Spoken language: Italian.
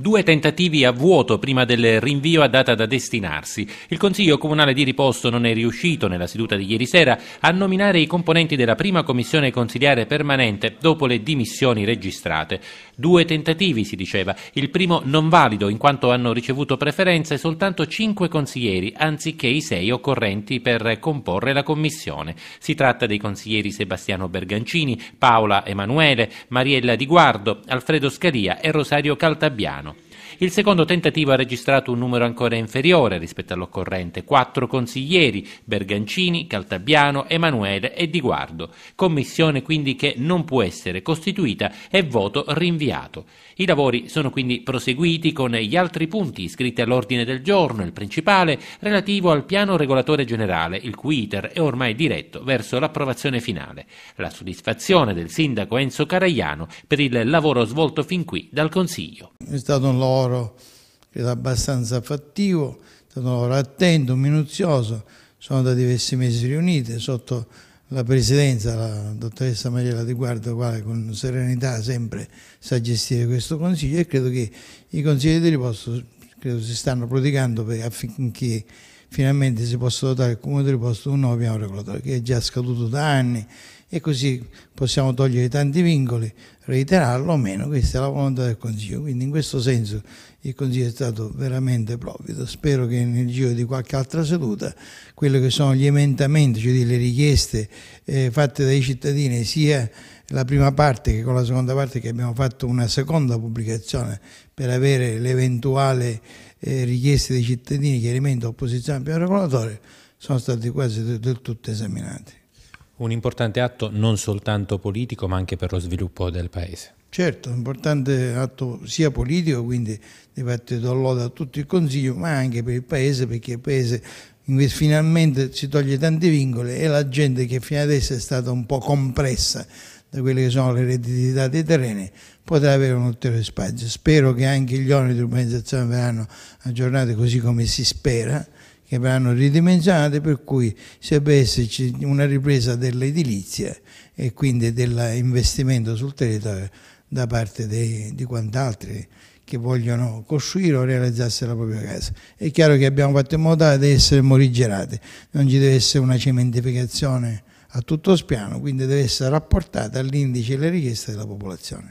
Due tentativi a vuoto prima del rinvio a data da destinarsi. Il Consiglio Comunale di Riposto non è riuscito, nella seduta di ieri sera, a nominare i componenti della prima commissione consiliare permanente dopo le dimissioni registrate. Due tentativi, si diceva. Il primo non valido, in quanto hanno ricevuto preferenze soltanto cinque consiglieri, anziché i sei occorrenti per comporre la commissione. Si tratta dei consiglieri Sebastiano Bergancini, Paola Emanuele, Mariella Di Guardo, Alfredo Scalia e Rosario Caltabiano. no. Il secondo tentativo ha registrato un numero ancora inferiore rispetto all'occorrente, quattro consiglieri, Bergancini, Caltabiano, Emanuele e Di Guardo, commissione quindi che non può essere costituita e voto rinviato. I lavori sono quindi proseguiti con gli altri punti iscritti all'ordine del giorno, il principale relativo al piano regolatore generale, il cui iter è ormai diretto verso l'approvazione finale. La soddisfazione del sindaco Enzo Caraiano per il lavoro svolto fin qui dal Consiglio. È stato un lavoro lavoro che abbastanza fattivo, è stato un lavoro attento, minuzioso, sono da diversi mesi riunite sotto la presidenza, la dottoressa Mariella Di Guardo, quale con serenità sempre sa gestire questo consiglio e credo che i consiglieri di riposto credo, si stanno prodigando affinché finalmente si possa dotare il comune di riposto di un nuovo piano regolatore che è già scaduto da anni e così possiamo togliere tanti vincoli, reiterarlo o meno, questa è la volontà del Consiglio. Quindi in questo senso il Consiglio è stato veramente provvido. Spero che nel giro di qualche altra seduta quelli che sono gli emendamenti, cioè le richieste eh, fatte dai cittadini, sia la prima parte che con la seconda parte che abbiamo fatto una seconda pubblicazione per avere l'eventuale eh, richieste dei cittadini, chiarimento, opposizione, al piano regolatorio, sono stati quasi del tutto esaminati un importante atto non soltanto politico ma anche per lo sviluppo del Paese. Certo, un importante atto sia politico, quindi di fatto do loda a tutto il Consiglio, ma anche per il Paese, perché il Paese finalmente si toglie tanti vincoli e la gente che fino adesso è stata un po' compressa da quelle che sono le redditività dei terreni potrà avere un ulteriore spazio. Spero che anche gli oneri di urbanizzazione verranno aggiornati così come si spera che verranno ridimensionate, per cui se deve esserci una ripresa dell'edilizia e quindi dell'investimento sul territorio da parte dei, di quant'altri che vogliono costruire o realizzarsi la propria casa. È chiaro che abbiamo fatto in modo da essere morigerate, non ci deve essere una cementificazione a tutto spiano, quindi deve essere rapportata all'indice e alle richieste della popolazione.